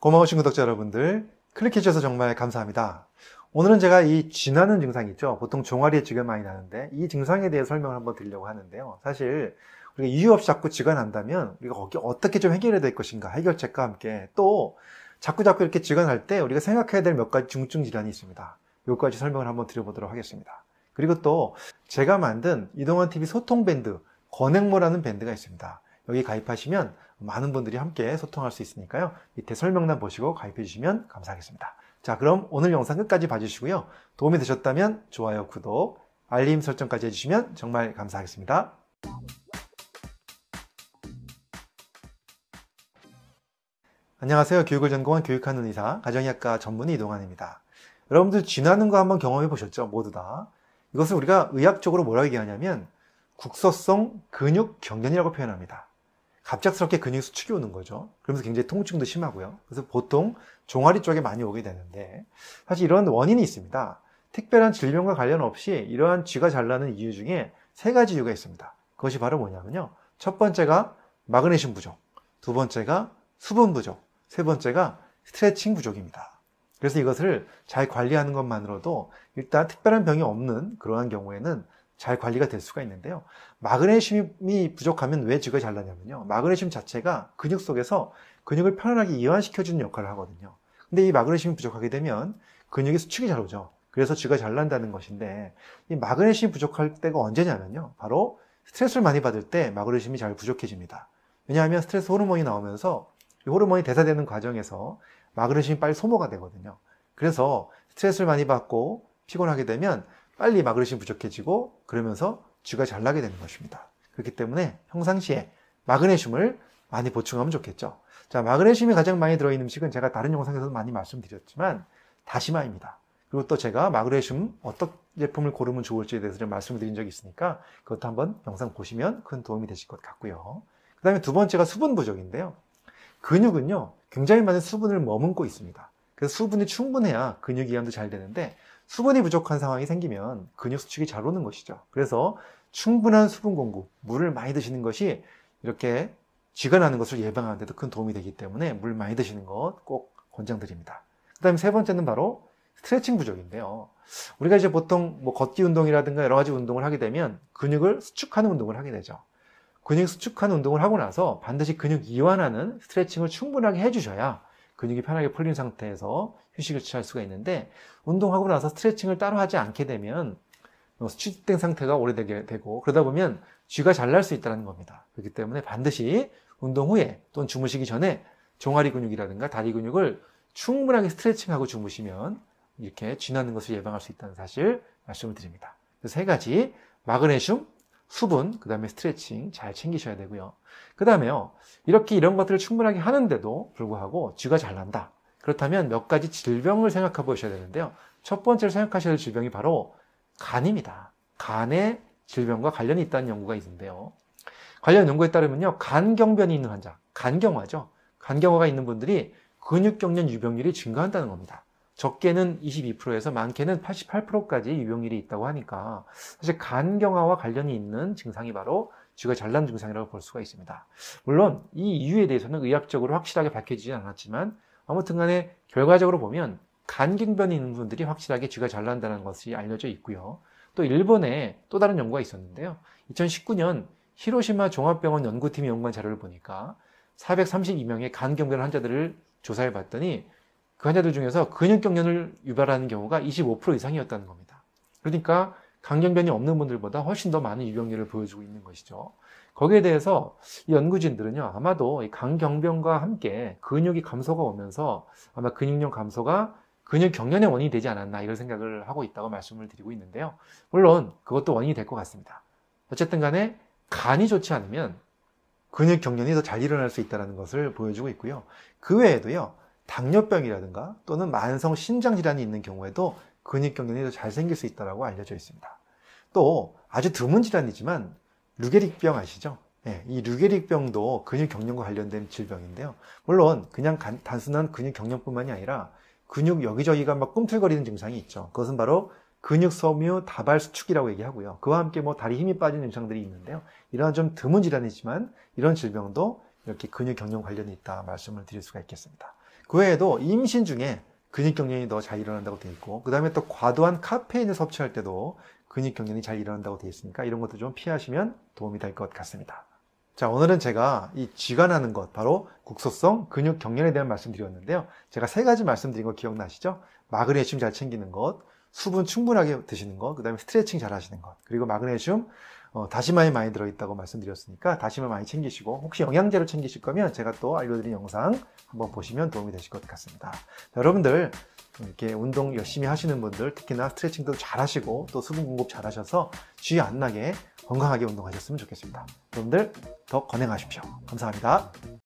고마우신 구독자 여러분들, 클릭해주셔서 정말 감사합니다. 오늘은 제가 이 쥐나는 증상이 있죠. 보통 종아리에 쥐가 많이 나는데 이 증상에 대해 설명을 한번 드리려고 하는데요. 사실 우리가 이유 없이 자꾸 쥐가 난다면 우리가 거기 어떻게 좀 해결해야 될 것인가 해결책과 함께 또 자꾸 자꾸 이렇게 쥐가 날 때 우리가 생각해야 될 몇 가지 중증 질환이 있습니다. 요까지 설명을 한번 드려보도록 하겠습니다. 그리고 또 제가 만든 이동환 TV 소통 밴드 권행모라는 밴드가 있습니다. 여기 가입하시면 많은 분들이 함께 소통할 수 있으니까요. 밑에 설명란 보시고 가입해 주시면 감사하겠습니다. 자, 그럼 오늘 영상 끝까지 봐주시고요. 도움이 되셨다면 좋아요, 구독, 알림 설정까지 해주시면 정말 감사하겠습니다. 안녕하세요. 교육을 전공한 교육하는 의사, 가정의학과 전문의 이동환입니다. 여러분들 쥐나는 거 한번 경험해 보셨죠? 모두 다. 이것을 우리가 의학적으로 뭐라고 얘기하냐면 국소성 근육 경련이라고 표현합니다. 갑작스럽게 근육 수축이 오는 거죠. 그러면서 굉장히 통증도 심하고요. 그래서 보통 종아리 쪽에 많이 오게 되는데 사실 이런 원인이 있습니다. 특별한 질병과 관련 없이 이러한 쥐가 잘 나는 이유 중에 세 가지 이유가 있습니다. 그것이 바로 뭐냐면요. 첫 번째가 마그네슘 부족, 두 번째가 수분 부족, 세 번째가 스트레칭 부족입니다. 그래서 이것을 잘 관리하는 것만으로도 일단 특별한 병이 없는 그러한 경우에는 잘 관리가 될 수가 있는데요. 마그네슘이 부족하면 왜 쥐가 잘나냐면요. 마그네슘 자체가 근육 속에서 근육을 편안하게 이완시켜주는 역할을 하거든요. 근데 이 마그네슘이 부족하게 되면 근육이 수축이 잘 오죠. 그래서 쥐가 잘난다는 것인데 이 마그네슘이 부족할 때가 언제냐면요. 바로 스트레스를 많이 받을 때 마그네슘이 잘 부족해집니다. 왜냐하면 스트레스 호르몬이 나오면서 이 호르몬이 대사되는 과정에서 마그네슘이 빨리 소모가 되거든요. 그래서 스트레스를 많이 받고 피곤하게 되면 빨리 마그네슘 부족해지고 그러면서 쥐가 잘 나게 되는 것입니다. 그렇기 때문에 평상시에 마그네슘을 많이 보충하면 좋겠죠. 자, 마그네슘이 가장 많이 들어있는 음식은 제가 다른 영상에서도 많이 말씀드렸지만 다시마입니다. 그리고 또 제가 마그네슘 어떤 제품을 고르면 좋을지에 대해서 좀말씀 드린 적이 있으니까 그것도 한번 영상 보시면 큰 도움이 되실 것 같고요. 그 다음에 두 번째가 수분 부족인데요. 근육은요, 굉장히 많은 수분을 머금고 있습니다. 그래서 수분이 충분해야 근육 이완도 잘 되는데 수분이 부족한 상황이 생기면 근육 수축이 잘 오는 것이죠. 그래서 충분한 수분 공급, 물을 많이 드시는 것이 이렇게 쥐가 나는 것을 예방하는 데도 큰 도움이 되기 때문에 물 많이 드시는 것 꼭 권장드립니다. 그 다음에 세 번째는 바로 스트레칭 부족인데요. 우리가 이제 보통 뭐 걷기 운동이라든가 여러 가지 운동을 하게 되면 근육을 수축하는 운동을 하게 되죠. 근육 수축하는 운동을 하고 나서 반드시 근육 이완하는 스트레칭을 충분하게 해주셔야 근육이 편하게 풀린 상태에서 휴식을 취할 수가 있는데 운동하고 나서 스트레칭을 따로 하지 않게 되면 뭐 수축된 상태가 오래되게 되고 그러다 보면 쥐가 잘 날 수 있다는 겁니다. 그렇기 때문에 반드시 운동 후에 또는 주무시기 전에 종아리 근육이라든가 다리 근육을 충분하게 스트레칭하고 주무시면 이렇게 쥐나는 것을 예방할 수 있다는 사실 말씀을 드립니다. 세 가지 마그네슘, 수분, 그 다음에 스트레칭 잘 챙기셔야 되고요. 그 다음에요. 이렇게 이런 것들을 충분하게 하는데도 불구하고 쥐가 잘 난다. 그렇다면 몇 가지 질병을 생각해 보셔야 되는데요. 첫 번째로 생각하셔야 될 질병이 바로 간입니다. 간의 질병과 관련이 있다는 연구가 있는데요. 관련 연구에 따르면요. 간경변이 있는 환자, 간경화죠. 간경화가 있는 분들이 근육경련 유병률이 증가한다는 겁니다. 적게는 22%에서 많게는 88%까지 유병률이 있다고 하니까 사실 간 경화와 관련이 있는 증상이 바로 쥐가 잘난 증상이라고 볼 수가 있습니다. 물론 이 이유에 대해서는 의학적으로 확실하게 밝혀지진 않았지만 아무튼 간에 결과적으로 보면 간경변이 있는 분들이 확실하게 쥐가 잘난다는 것이 알려져 있고요. 또 일본에 또 다른 연구가 있었는데요. 2019년 히로시마 종합병원 연구팀이 연구한 자료를 보니까 432명의 간경변 환자들을 조사해 봤더니 그 환자들 중에서 근육경련을 유발하는 경우가 25% 이상이었다는 겁니다. 그러니까 강경변이 없는 분들보다 훨씬 더 많은 유병률을 보여주고 있는 것이죠. 거기에 대해서 연구진들은요, 아마도 강경변과 함께 근육이 감소가 오면서 아마 근육량 감소가 근육 경련의 원인이 되지 않았나 이런 생각을 하고 있다고 말씀을 드리고 있는데요. 물론 그것도 원인이 될 것 같습니다. 어쨌든 간에 간이 좋지 않으면 근육 경련이 더 잘 일어날 수 있다는 것을 보여주고 있고요. 그 외에도요, 당뇨병이라든가 또는 만성 신장 질환이 있는 경우에도 근육 경련이 더잘 생길 수 있다고 알려져 있습니다. 또 아주 드문 질환이지만 루게릭병 아시죠? 예, 이 루게릭병도 근육 경련과 관련된 질병인데요. 물론 그냥 간, 단순한 근육 경련뿐만이 아니라 근육 여기저기가 막 꿈틀거리는 증상이 있죠. 그것은 바로 근육 섬유 다발 수축이라고 얘기하고요. 그와 함께 뭐 다리 힘이 빠지는 증상들이 있는데요. 이러한 좀 드문 질환이지만 이런 질병도 이렇게 근육 경련 관련이 있다 말씀을 드릴 수가 있겠습니다. 그 외에도 임신 중에 근육경련이 더 잘 일어난다고 되어 있고 그 다음에 또 과도한 카페인을 섭취할 때도 근육경련이 잘 일어난다고 되어 있으니까 이런 것도 좀 피하시면 도움이 될 것 같습니다. 자 오늘은 제가 이 쥐가 나는 것 바로 국소성 근육경련에 대한 말씀드렸는데요. 제가 세 가지 말씀드린 거 기억나시죠? 마그네슘 잘 챙기는 것, 수분 충분하게 드시는 것, 그 다음에 스트레칭 잘 하시는 것, 그리고 마그네슘, 어, 다시마에 많이 들어있다고 말씀드렸으니까 다시마 많이 챙기시고 혹시 영양제로 챙기실 거면 제가 또 알려드린 영상 한번 보시면 도움이 되실 것 같습니다. 자, 여러분들 이렇게 운동 열심히 하시는 분들 특히나 스트레칭도 잘 하시고 또 수분 공급 잘 하셔서 쥐 안 나게 건강하게 운동하셨으면 좋겠습니다. 여러분들 더 건행하십시오. 감사합니다.